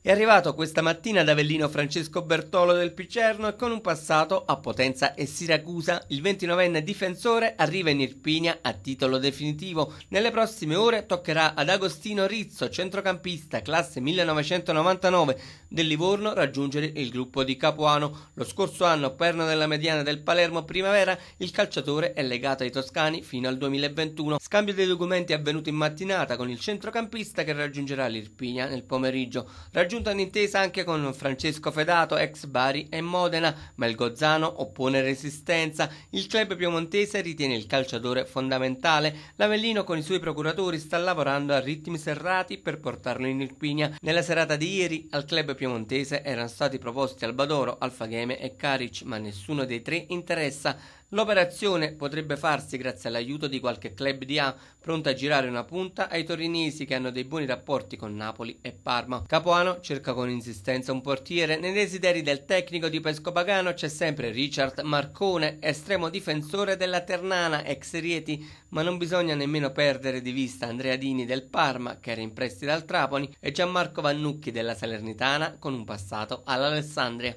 È arrivato questa mattina ad Avellino Francesco Bertolo del Picerno e con un passato a Potenza e Siracusa. Il 29enne difensore arriva in Irpinia a titolo definitivo. Nelle prossime ore toccherà ad Agostino Rizzo, centrocampista classe 1999 del Livorno, raggiungere il gruppo di Capuano. Lo scorso anno, perno della mediana del Palermo Primavera, il calciatore è legato ai toscani fino al 2021. Scambio dei documenti è avvenuto in mattinata con il centrocampista che raggiungerà l'Irpinia nel pomeriggio. Raggi raggiunta un'intesa anche con Francesco Fedato, ex Bari e Modena, ma il Gozzano oppone resistenza. Il club piemontese ritiene il calciatore fondamentale. L'Avellino con i suoi procuratori sta lavorando a ritmi serrati per portarlo in Irpinia. Nella serata di ieri al club piemontese erano stati proposti Albadoro, Alfageme e Caric, ma nessuno dei tre interessa. L'operazione potrebbe farsi grazie all'aiuto di qualche club di A pronto a girare una punta ai torinesi che hanno dei buoni rapporti con Napoli e Parma. Capuano cerca con insistenza un portiere. Nei desideri del tecnico di Pescopagano c'è sempre Richard Marcone, estremo difensore della Ternana, ex Rieti, ma non bisogna nemmeno perdere di vista Andrea Dini del Parma, che era in prestito al Trapani, e Gianmarco Vannucchi della Salernitana con un passato all'Alessandria.